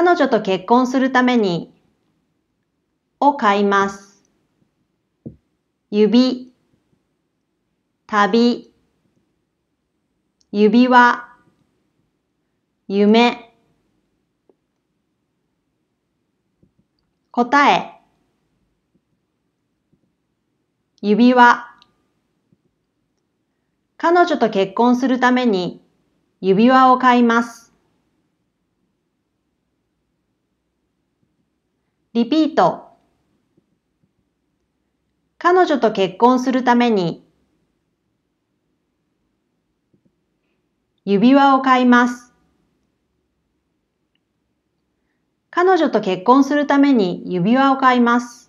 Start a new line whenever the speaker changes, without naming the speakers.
彼女と結婚するためにを買います。指、旅、指輪、
夢。
答え、指輪。彼女と結婚するために指輪を買います。リピート。彼女と結婚するために、指輪を買います。彼女と結婚するために指輪を買います。